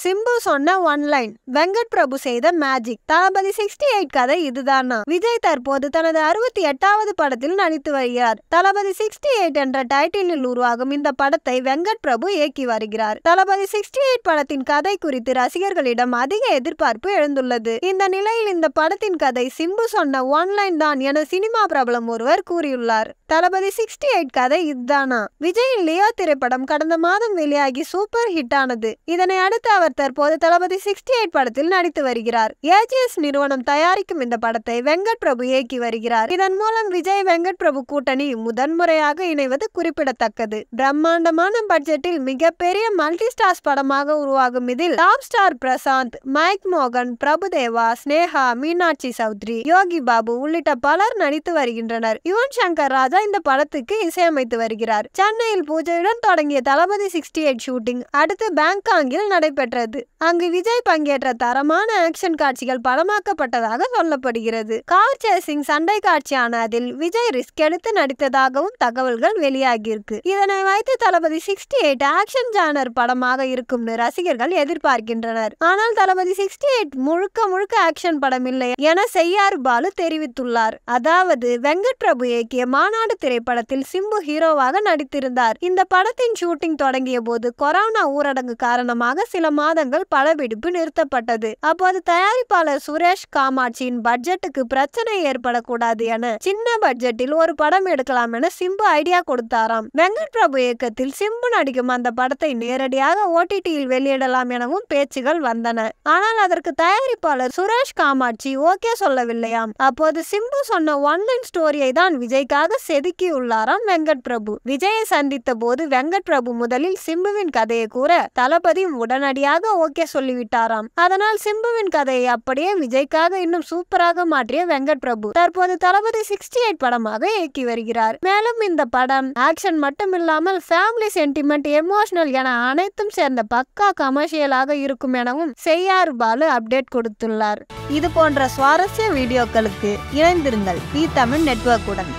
சிம்பு சொன்ன one line Venkat பிரபு செய்த magic தளபதி sixty eight கதை இதுதானா விஜய் தற்போது தனது அறுபத்தி எட்டாவது படத்தில் நடித்து வருகிறார் தளபதி சிக்ஸ்டி எயிட் என்ற டைட்டிலில் உருவாகும் இந்த படத்தை வெங்கட் பிரபு இயக்கி வருகிறார் தளபதி சிக்ஸ்டி எயிட் படத்தின் கதை குறித்து ரசிகர்களிடம் அதிக எதிர்பார்ப்பு எழுந்துள்ளது இந்த நிலையில் இந்த படத்தின் கதை சிம்பு சொன்ன ஒன் லைன் தான் என சினிமா பிரபலம் ஒருவர் கூறியுள்ளார் தளபதி சிக்ஸ்டி எயிட் கதை இதுதானா விஜயின் லியோ திரைப்படம் கடந்த மாதம் வெளியாகி சூப்பர் ஹிட் ஆனது இதனை அடுத்து அவர் இவர் தற்போது தளபதி சிக்ஸ்டி எயிட் படத்தில் நடித்து வருகிறார் ஏஜிஎஸ் நிறுவனம் தயாரிக்கும் இந்த படத்தை வெங்கட் பிரபு இயக்கி வருகிறார் இதன் மூலம் விஜய் வெங்கட் பிரபு கூட்டணி முதன்முறையாக இணைவது குறிப்பிடத்தக்கது பிரம்மாண்டமான பட்ஜெட்டில் மிகப்பெரிய மல்டி ஸ்டார்ஸ் படமாக உருவாகும் இதில் டாப் ஸ்டார் பிரசாந்த் மைக் மோகன் பிரபுதேவா ஸ்னேகா மீனாட்சி சௌத்ரி யோகி பாபு உள்ளிட்ட பலர் நடித்து வருகின்றனர் யுவன் சங்கர் ராஜா இந்த படத்துக்கு இசையமைத்து வருகிறார் சென்னையில் பூஜையுடன் தொடங்கிய தளபதி சிக்ஸ்டி எயிட் ஷூட்டிங் அடுத்து பேங்காங்கில் நடைபெற்ற காட்டுறது அங்கு விஜய் பங்கேற்ற தரமான ஆக்ஷன் காட்சிகள் படமாக்கப்பட்டதாக சொல்லப்படுகிறது கார் சேசிங் சண்டை காட்சியான அதில் விஜய் ரிஸ்க் எடுத்து நடித்ததாகவும் தகவல்கள் வெளியாகியிருக்கு இதனை வைத்து Thalapathy sixty eight action genre படமாக இருக்கும் ரசிகர்கள் எதிர்பார்க்கின்றனர் ஆனால் தளபதி சிக்ஸ்டி எயிட் முழுக்க முழுக்க ஆக்ஷன் படம் இல்லை என செய்யார் பாலு தெரிவித்துள்ளார் அதாவது வெங்கட் பிரபு இயக்கிய மாநாடு திரைப்படத்தில் சிம்பு ஹீரோவாக நடித்திருந்தார் இந்த படத்தின் ஷூட்டிங் தொடங்கிய போது கொரோனா ஊரடங்கு காரணமாக சில மாதங்கள் படப்பிடிப்பு நிறுத்தப்பட்டது அப்போது தயாரிப்பாளர் சுரேஷ் காமாட்சியின் பட்ஜெட்டுக்கு பிரச்சனை ஏற்படக்கூடாது என சின்ன பட்ஜெட்டில் ஒரு படம் எடுக்கலாம் என சிம்பு ஐடியா கொடுத்தாராம் வெங்கட் பிரபு இயக்கத்தில் சிம்பு நடிக்கும் அந்த படத்தை நேரடியாக ஓடிடியில் வெளியிடலாம் எனவும் பேச்சுகள் வந்தன ஆனால் அதற்கு தயாரிப்பாளர் சுரேஷ் காமாட்சி ஓகே சொல்லவில்லையாம் அப்போது சிம்பு சொன்ன ஒன்லைன் ஸ்டோரியை தான் விஜய்க்காக செதுக்கி உள்ளாராம் வெங்கட் பிரபு விஜயை சந்தித்த போது வெங்கட் பிரபு முதலில் சிம்புவின் கதையை கூற தளபதியும் உடனடியாக விஜய்க்காக ஓகே சொல்லிவிட்டாராம் அதனால் சிம்புவின் கதையை அப்படியே விஜய்க்காக இன்னும் சூப்பராக மாற்றிய வெங்கட் பிரபு தற்போது தளபதி சிக்ஸ்டி எயிட் படமாக இயக்கி வருகிறார் மேலும் இந்த படம் ஆக்ஷன் மட்டும் இல்லாமல் ஃபேமிலி சென்டிமெண்ட் எமோஷனல் என அனைத்தும் சேர்ந்த பக்கா கமர்ஷியலாக இருக்கும் எனவும் செய்யாறு பாலு அப்டேட் கொடுத்துள்ளார் இது போன்ற சுவாரஸ்ய வீடியோக்களுக்கு இணைந்திருங்கள் தி தமிழ் நெட்வொர்க்குடன்